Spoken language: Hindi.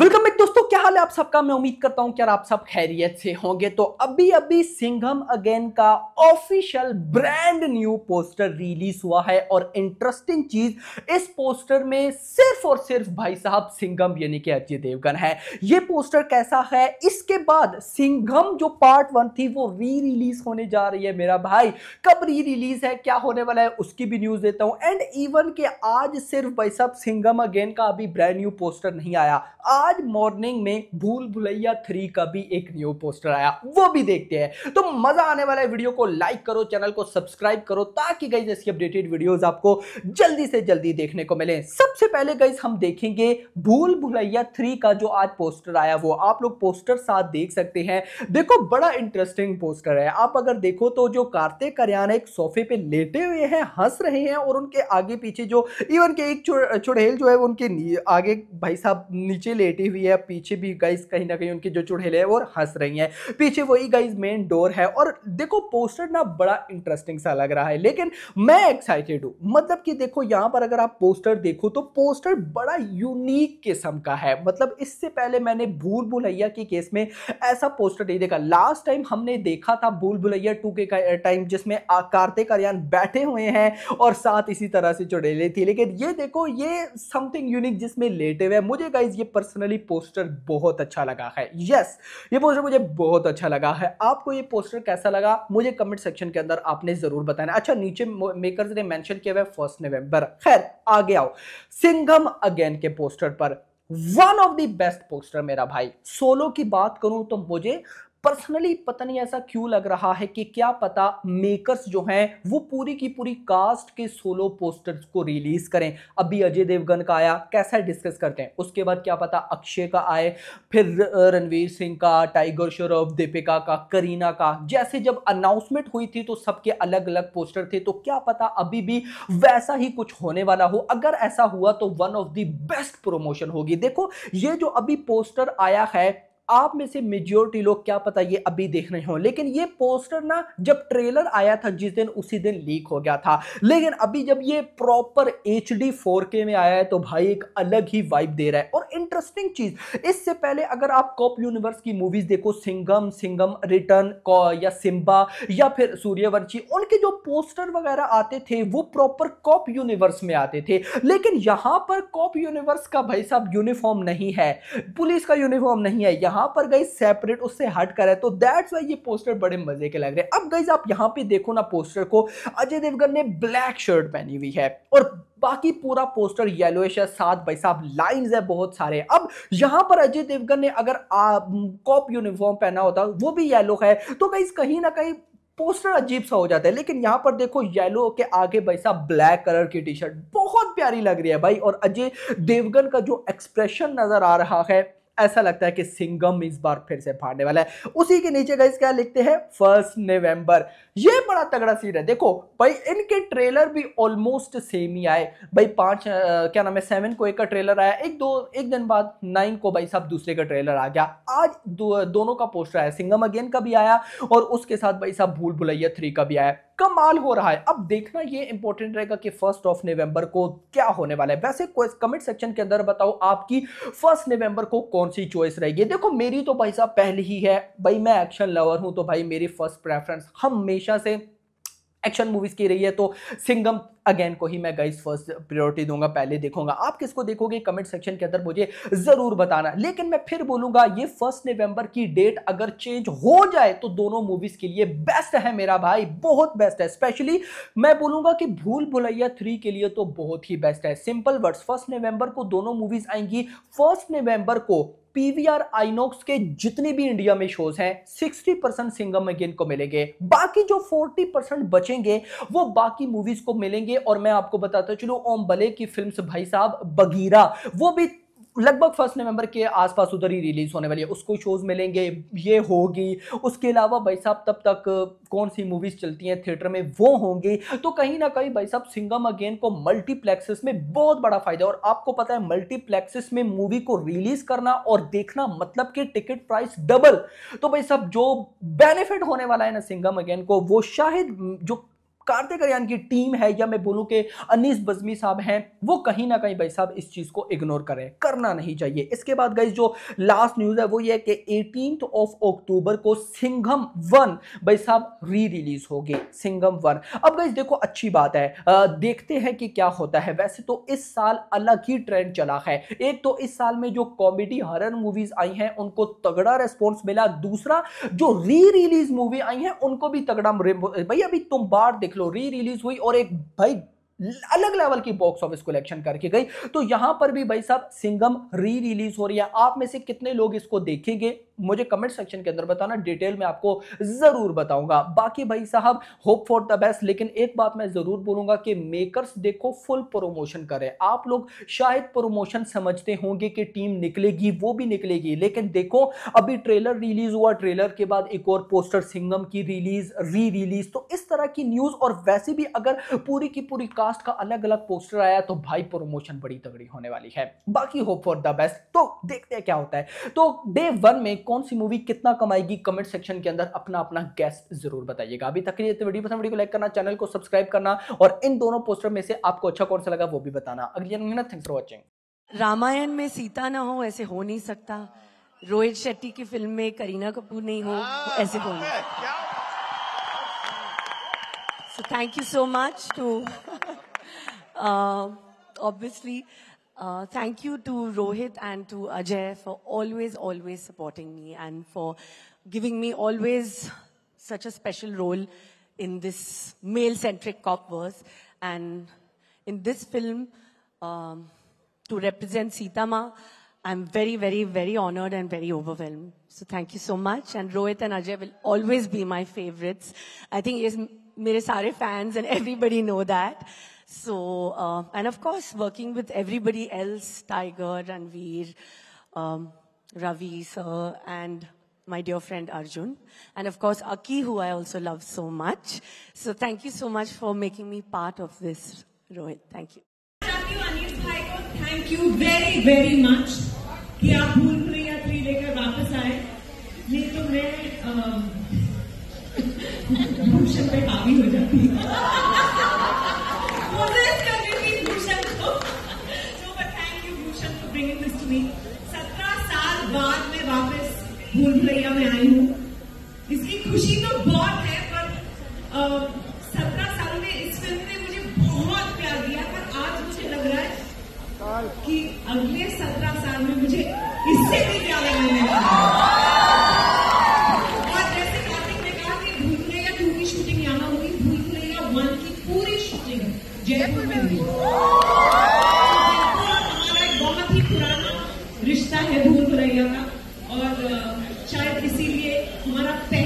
वेलकम बैक दोस्तों क्या हाल है आप सबका मैं उम्मीद करता हूं कि यार आप सब खैरियत से होंगे तो अभी अभी सिंघम अगेन का official brand new poster release हुआ है और इंटरेस्टिंग चीज इस पोस्टर में सिर्फ और सिर्फ भाई साहब सिंघम यानी कि अजय देवगन है ये पोस्टर कैसा है इसके बाद सिंघम जो पार्ट वन थी वो री रिलीज होने जा रही है मेरा भाई कब री रिलीज है क्या होने वाला है उसकी भी न्यूज देता हूं एंड इवन के आज सिर्फ भाई साहब सिंघम अगेन का अभी ब्रांड न्यू पोस्टर नहीं आया आज मॉर्निंग ओपनिंग में भूल भुलैया थ्री का भी एक न्यू पोस्टर आया वो भी देखते हैं तो मजा आने वाला है वीडियो को लाइक करो चैनल को सब्सक्राइब करो ताकि गई जैसी अपडेटेड वीडियोज आपको जल्दी से जल्दी देखने को मिले सबसे पहले गई हम देखेंगे भूल भुलैया थ्री का जो आज पोस्टर आया वो आप लोग पोस्टर साथ देख सकते हैं देखो बड़ा इंटरेस्टिंग पोस्टर है आप अगर देखो तो जो कार्तिक हरियाणा एक सोफे पे लेटे हुए हैं हंस रहे हैं और उनके आगे पीछे जो इवन के एक चुड़ेल जो है उनके आगे भाई साहब नीचे लेटी हुई है पीछे भी गाइज कहीं ना कहीं उनकी जो चुड़ैले है वो हंस रही हैं पीछे वही गाइज मेन डोर है और देखो पोस्टर ना बड़ा इंटरेस्टिंग सा लग रहा है लेकिन मैं एक्साइटेड हूँ मतलब कि देखो यहाँ पर अगर आप पोस्टर देखो तो पोस्टर बड़ा यूनिक किस्म का है मतलब इससे पहले मैंने भूल भुलैया के केस में ऐसा पोस्टर नहीं देखा लास्ट टाइम हमने देखा था भूल भुलैया टू के टाइम जिसमें कार्तिक आर्यन बैठे हुए हैं और साथ इसी तरह से चुड़ेले थी लेकिन ये देखो ये समथिंग यूनिक जिसमें लेटे हुए मुझे गाइज ये पर्सनली पोस्टर बहुत अच्छा लगा है यस ये पोस्टर मुझे बहुत अच्छा लगा है आपको ये पोस्टर कैसा लगा मुझे कमेंट सेक्शन के अंदर आपने ज़रूर बताना अच्छा नीचे मेकर्स ने मैंशन किया हुआ फर्स्ट नवंबर खैर आगे आओ सिंघम अगेन के पोस्टर पर one of the best poster मेरा भाई सोलो की बात करूं तो मुझे पर्सनली पता नहीं ऐसा क्यों लग रहा है कि क्या पता मेकर्स जो हैं वो पूरी की पूरी कास्ट के सोलो पोस्टर्स को रिलीज करें अभी अजय देवगन का आया कैसा डिस्कस करते हैं उसके बाद क्या पता अक्षय का आए फिर रणवीर सिंह का टाइगर श्रॉफ दीपिका का करीना का जैसे जब अनाउंसमेंट हुई थी तो सबके अलग अलग पोस्टर थे तो क्या पता अभी भी वैसा ही कुछ होने वाला हो अगर ऐसा हुआ तो one of the best promotion होगी देखो ये जो अभी पोस्टर आया है आप में से मेजोरिटी लोग क्या पता ये अभी देख रहे हो लेकिन ये पोस्टर ना जब ट्रेलर आया था जिस दिन उसी दिन लीक हो गया था लेकिन अभी जब ये प्रॉपर एच डी में आया है तो भाई एक अलग ही वाइब दे रहा है और इंटरेस्टिंग चीज इससे पहले अगर आप कॉप यूनिवर्स की मूवीज देखो सिंगम सिंगम रिटर्न या सिम्बा या फिर सूर्यवंशी उनके जो पोस्टर वगैरह आते थे वो प्रॉपर कॉप यूनिवर्स में आते थे लेकिन यहां पर कॉप यूनिवर्स का भाई साहब यूनिफॉर्म नहीं है पुलिस का यूनिफॉर्म नहीं है यहां यहां पर गई सेपरेट उससे हट कर है तो दैट्स वाई ये पोस्टर बड़े मजे के लग रहे हैं अब गई आप यहां पे देखो ना पोस्टर को अजय देवगन ने ब्लैक शर्ट पहनी हुई है और बाकी पूरा पोस्टर येलोइश है साथ भाई साहब लाइंस है बहुत सारे अब यहां पर अजय देवगन ने अगर कॉप यूनिफॉर्म पहना होता वो भी येलो है तो गई कहीं ना कहीं पोस्टर अजीब सा हो जाता है लेकिन यहां पर देखो येलो के आगे भाई साहब ब्लैक कलर की टी शर्ट बहुत प्यारी लग रही है भाई और अजय देवगन का जो एक्सप्रेशन नजर आ रहा है ऐसा लगता है कि सिंगम इस बार फिर से फाड़ने वाला है उसी के नीचे गाइस क्या लिखते हैं फर्स्ट नवंबर ये बड़ा तगड़ा सीन है देखो भाई इनके ट्रेलर भी ऑलमोस्ट सेम ही आए भाई पांच आ, क्या नाम है सेवन को एक का ट्रेलर आया एक दो एक दिन बाद नाइन को भाई साहब दूसरे का ट्रेलर आ गया आज दो, दोनों का पोस्टर आया सिंगम अगेन का भी आया और उसके साथ भाई साहब भूल भुलैया थ्री का भी आया कमाल हो रहा है अब देखना ये इंपॉर्टेंट रहेगा कि फर्स्ट ऑफ नवंबर को क्या होने वाला है वैसे कमेंट सेक्शन के अंदर बताओ आपकी फर्स्ट नवंबर को कौन सी चॉइस रहेगी देखो मेरी तो भाई साहब पहले ही है भाई मैं एक्शन लवर हूं तो भाई मेरी फर्स्ट प्रेफरेंस हमेशा से एक्शन मूवीज़ की रही है तो सिंगम अगेन को ही मैं गाइस फर्स्ट प्रायोरिटी दूंगा पहले देखूंगा आप किसको देखोगे कमेंट सेक्शन के अंदर मुझे ज़रूर बताना लेकिन मैं फिर बोलूंगा ये फर्स्ट नवंबर की डेट अगर चेंज हो जाए तो दोनों मूवीज़ के लिए बेस्ट है मेरा भाई बहुत बेस्ट है स्पेशली मैं बोलूंगा कि भूल भुलैया थ्री के लिए तो बहुत ही बेस्ट है सिंपल वर्ड्स फर्स्ट नवंबर को दोनों मूवीज़ आएंगी फर्स्ट नवंबर को पीवीआर आइनॉक्स के जितने भी इंडिया में शोज हैं 60 परसेंट सिंगम अगेन को मिलेंगे बाकी जो 40 परसेंट बचेंगे वो बाकी मूवीज को मिलेंगे और मैं आपको बताता चलू ओम बले की फिल्म भाई साहब बगीरा वो भी लगभग फर्स्ट नवंबर के आसपास उधर ही रिलीज होने वाली है उसको शोज मिलेंगे ये होगी उसके अलावा भाई साहब तब तक कौन सी मूवीज चलती हैं थिएटर में वो होंगी तो कहीं ना कहीं भाई साहब सिंगम अगेन को मल्टीप्लेक्सेस में बहुत बड़ा फायदा और आपको पता है मल्टीप्लेक्सेस में मूवी को रिलीज करना और देखना मतलब कि टिकट प्राइस डबल तो भाई साहब जो बेनिफिट होने वाला है ना सिंगम अगेन को वो शायद जो कार्तिक आर्यन की टीम है या मैं बोलूं कि अनीस बजमी साहब हैं वो कहीं ना कहीं भाई साहब इस चीज़ को इग्नोर करें करना नहीं चाहिए इसके बाद गई जो लास्ट न्यूज़ है वो ये कि एटीन ऑफ अक्टूबर को सिंघम वन भाई साहब री रिलीज होगी सिंघम वन अब गई देखो अच्छी बात है आ, देखते हैं कि क्या होता है वैसे तो इस साल अलग ही ट्रेंड चला है एक तो इस साल में जो कॉमेडी हरन मूवीज आई हैं उनको तगड़ा रेस्पॉन्स मिला दूसरा जो री रिलीज मूवी आई हैं उनको भी तगड़ा भाई अभी तुम बार देख लो री रिलीज हुई और एक भाई अलग लेवल की बॉक्स ऑफिस कलेक्शन करके गई तो यहां पर भी भाई साहब सिंगम री रिलीज हो रही है आप में से कितने लोग इसको देखेंगे मुझे कमेंट सेक्शन के अंदर बताना डिटेल में आपको ज़रूर बताऊंगा बाकी भाई साहब होप फॉर द बेस्ट लेकिन एक बात मैं ज़रूर बोलूंगा कि मेकर्स देखो फुल प्रोमोशन करें आप लोग शायद प्रोमोशन समझते होंगे कि टीम निकलेगी वो भी निकलेगी लेकिन देखो अभी ट्रेलर रिलीज हुआ ट्रेलर के बाद एक और पोस्टर सिंगम की रिलीज री रिलीज तो इस तरह की न्यूज़ और वैसे भी अगर पूरी की पूरी कास्ट का अलग अलग पोस्टर आया तो भाई प्रोमोशन बड़ी तगड़ी होने वाली है बाकी होप फॉर द बेस्ट तो देखते हैं क्या होता है तो डे वन में कौन सी मूवी कितना कमाएगी कमेंट सेक्शन के अंदर अपना अपना गैस जरूर बताइएगा अभी तक ये वीडियो पसंद वीडियो को लाइक करना चैनल को सब्सक्राइब करना और इन दोनों पोस्टर में से आपको अच्छा कौन सा लगा वो भी बताना अगली ना थैंक्स फॉर वॉचिंग रामायण में सीता ना हो ऐसे हो नहीं सकता रोहित शेट्टी की फिल्म में करीना कपूर नहीं हो हाँ, ऐसे हो नहीं सकता हाँ, So thank you so much to uh, Uh, thank you to Rohit and to Ajay for always, always supporting me and for giving me always such a special role in this male-centric cop verse. And in this film, um, to represent Sitama, I'm very, very, very honored and very overwhelmed. So thank you so much. And Rohit and Ajay will always be my favorites. I think yes, my fans and everybody know that. So, uh, and of course, working with everybody else, Tiger, Ranveer, um, Ravi, sir, and my dear friend Arjun. And of course, Aki, who I also love so much. So thank you so much for making me part of this, Rohit. Thank you. Thank you, Anil Bhai Thank you very, very much कि you तो मैं हो जाऊँ कि अगले सत्रह साल में मुझे इससे भी ज्यादा मिलने और जैसे कार्तिक ने कहा कि भूल भुलैया टू की शूटिंग यहां होगी भूल भुलैया वन की पूरी शूटिंग जयपुर में हुई बहुत ही पुराना रिश्ता है भूल भुलैया का और शायद इसीलिए हमारा